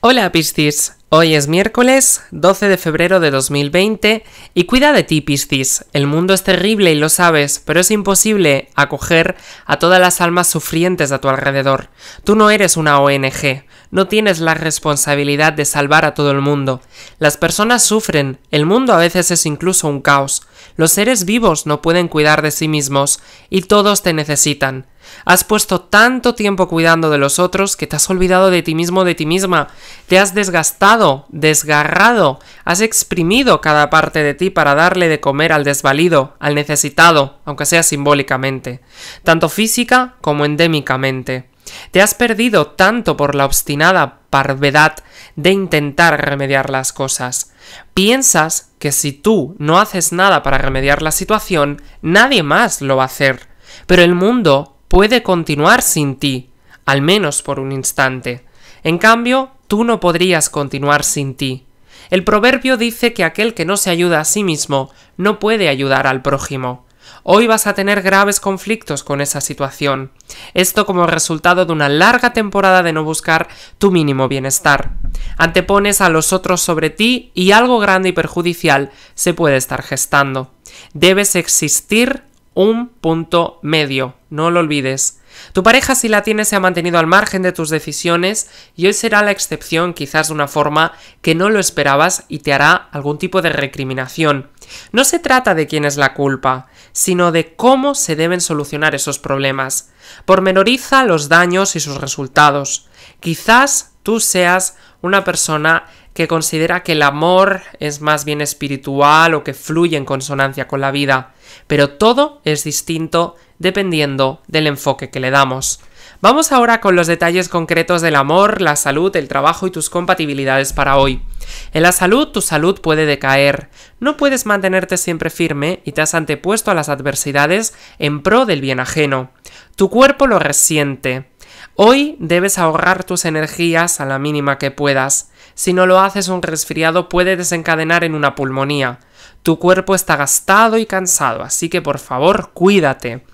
Hola Piscis, hoy es miércoles 12 de febrero de 2020 y cuida de ti Piscis, el mundo es terrible y lo sabes, pero es imposible acoger a todas las almas sufrientes a tu alrededor. Tú no eres una ONG, no tienes la responsabilidad de salvar a todo el mundo. Las personas sufren, el mundo a veces es incluso un caos, los seres vivos no pueden cuidar de sí mismos y todos te necesitan. Has puesto tanto tiempo cuidando de los otros que te has olvidado de ti mismo, de ti misma. Te has desgastado, desgarrado, has exprimido cada parte de ti para darle de comer al desvalido, al necesitado, aunque sea simbólicamente, tanto física como endémicamente. Te has perdido tanto por la obstinada parvedad de intentar remediar las cosas. Piensas que si tú no haces nada para remediar la situación, nadie más lo va a hacer. Pero el mundo puede continuar sin ti, al menos por un instante. En cambio, tú no podrías continuar sin ti. El proverbio dice que aquel que no se ayuda a sí mismo no puede ayudar al prójimo. Hoy vas a tener graves conflictos con esa situación. Esto como resultado de una larga temporada de no buscar tu mínimo bienestar. Antepones a los otros sobre ti y algo grande y perjudicial se puede estar gestando. Debes existir un punto medio, no lo olvides. Tu pareja si la tienes se ha mantenido al margen de tus decisiones y hoy será la excepción quizás de una forma que no lo esperabas y te hará algún tipo de recriminación. No se trata de quién es la culpa, sino de cómo se deben solucionar esos problemas. Pormenoriza los daños y sus resultados. Quizás tú seas una persona que considera que el amor es más bien espiritual o que fluye en consonancia con la vida pero todo es distinto dependiendo del enfoque que le damos. Vamos ahora con los detalles concretos del amor, la salud, el trabajo y tus compatibilidades para hoy. En la salud, tu salud puede decaer. No puedes mantenerte siempre firme y te has antepuesto a las adversidades en pro del bien ajeno. Tu cuerpo lo resiente. Hoy debes ahorrar tus energías a la mínima que puedas. Si no lo haces, un resfriado puede desencadenar en una pulmonía. Tu cuerpo está gastado y cansado, así que por favor cuídate.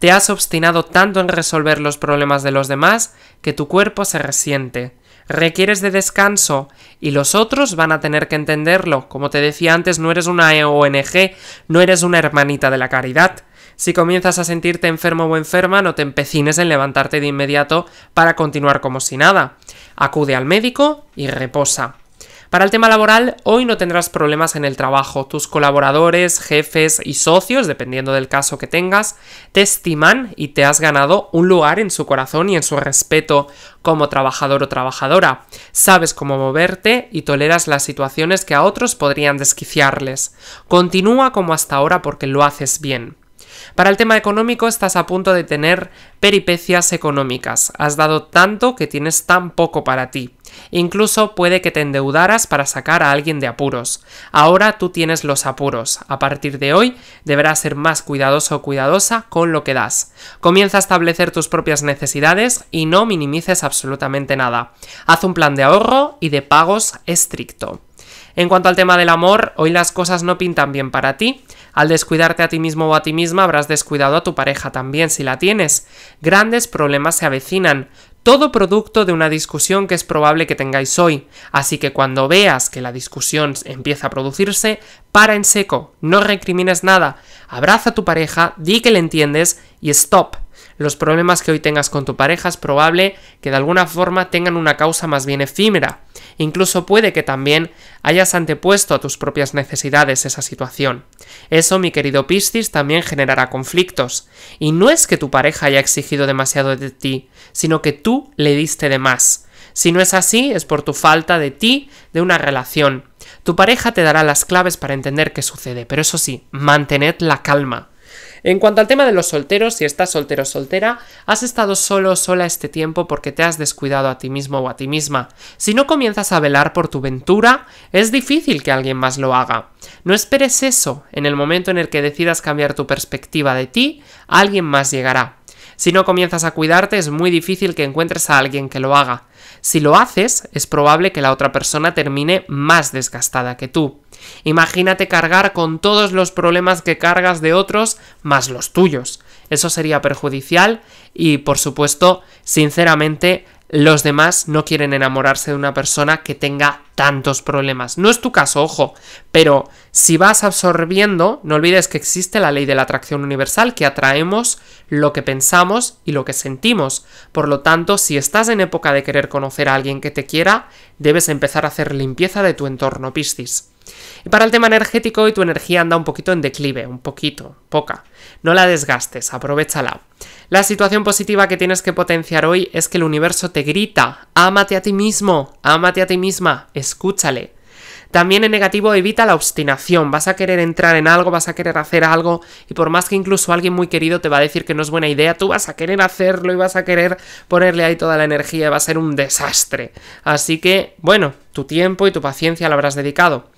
Te has obstinado tanto en resolver los problemas de los demás que tu cuerpo se resiente. Requieres de descanso y los otros van a tener que entenderlo. Como te decía antes, no eres una e ONG, no eres una hermanita de la caridad. Si comienzas a sentirte enfermo o enferma, no te empecines en levantarte de inmediato para continuar como si nada. Acude al médico y reposa. Para el tema laboral, hoy no tendrás problemas en el trabajo. Tus colaboradores, jefes y socios, dependiendo del caso que tengas, te estiman y te has ganado un lugar en su corazón y en su respeto como trabajador o trabajadora. Sabes cómo moverte y toleras las situaciones que a otros podrían desquiciarles. Continúa como hasta ahora porque lo haces bien. Para el tema económico estás a punto de tener peripecias económicas. Has dado tanto que tienes tan poco para ti. Incluso puede que te endeudaras para sacar a alguien de apuros. Ahora tú tienes los apuros. A partir de hoy deberás ser más cuidadoso o cuidadosa con lo que das. Comienza a establecer tus propias necesidades y no minimices absolutamente nada. Haz un plan de ahorro y de pagos estricto. En cuanto al tema del amor, hoy las cosas no pintan bien para ti. Al descuidarte a ti mismo o a ti misma habrás descuidado a tu pareja también si la tienes. Grandes problemas se avecinan. Todo producto de una discusión que es probable que tengáis hoy, así que cuando veas que la discusión empieza a producirse, para en seco, no recrimines nada, abraza a tu pareja, di que le entiendes y stop, los problemas que hoy tengas con tu pareja es probable que de alguna forma tengan una causa más bien efímera. Incluso puede que también hayas antepuesto a tus propias necesidades esa situación. Eso, mi querido Piscis, también generará conflictos. Y no es que tu pareja haya exigido demasiado de ti, sino que tú le diste de más. Si no es así, es por tu falta de ti, de una relación. Tu pareja te dará las claves para entender qué sucede, pero eso sí, mantened la calma. En cuanto al tema de los solteros, si estás soltero o soltera, has estado solo o sola este tiempo porque te has descuidado a ti mismo o a ti misma. Si no comienzas a velar por tu ventura, es difícil que alguien más lo haga. No esperes eso. En el momento en el que decidas cambiar tu perspectiva de ti, alguien más llegará. Si no comienzas a cuidarte es muy difícil que encuentres a alguien que lo haga. Si lo haces, es probable que la otra persona termine más desgastada que tú. Imagínate cargar con todos los problemas que cargas de otros más los tuyos. Eso sería perjudicial y, por supuesto, sinceramente, los demás no quieren enamorarse de una persona que tenga tantos problemas. No es tu caso, ojo, pero si vas absorbiendo, no olvides que existe la ley de la atracción universal que atraemos lo que pensamos y lo que sentimos. Por lo tanto, si estás en época de querer conocer a alguien que te quiera, debes empezar a hacer limpieza de tu entorno, Piscis. Y para el tema energético, hoy tu energía anda un poquito en declive, un poquito, poca. No la desgastes, aprovechala. La situación positiva que tienes que potenciar hoy es que el universo te grita, ámate a ti mismo, ámate a ti misma, escúchale. También en negativo evita la obstinación, vas a querer entrar en algo, vas a querer hacer algo y por más que incluso alguien muy querido te va a decir que no es buena idea, tú vas a querer hacerlo y vas a querer ponerle ahí toda la energía y va a ser un desastre. Así que, bueno, tu tiempo y tu paciencia la habrás dedicado.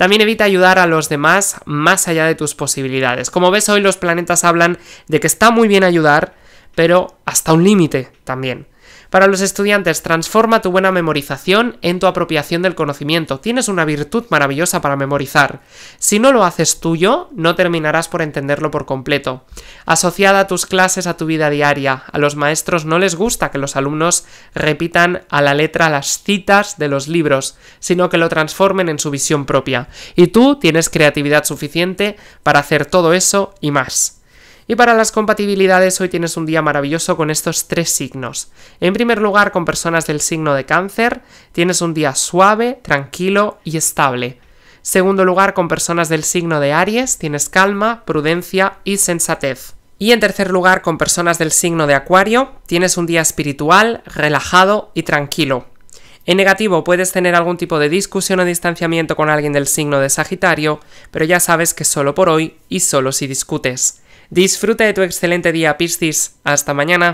También evita ayudar a los demás más allá de tus posibilidades. Como ves hoy los planetas hablan de que está muy bien ayudar, pero hasta un límite también. Para los estudiantes, transforma tu buena memorización en tu apropiación del conocimiento. Tienes una virtud maravillosa para memorizar. Si no lo haces tuyo, no terminarás por entenderlo por completo. Asociada a tus clases a tu vida diaria. A los maestros no les gusta que los alumnos repitan a la letra las citas de los libros, sino que lo transformen en su visión propia. Y tú tienes creatividad suficiente para hacer todo eso y más. Y para las compatibilidades hoy tienes un día maravilloso con estos tres signos. En primer lugar, con personas del signo de cáncer, tienes un día suave, tranquilo y estable. Segundo lugar, con personas del signo de Aries, tienes calma, prudencia y sensatez. Y en tercer lugar, con personas del signo de Acuario, tienes un día espiritual, relajado y tranquilo. En negativo puedes tener algún tipo de discusión o distanciamiento con alguien del signo de Sagitario, pero ya sabes que solo por hoy y solo si discutes. Disfruta de tu excelente día, Piscis. Hasta mañana.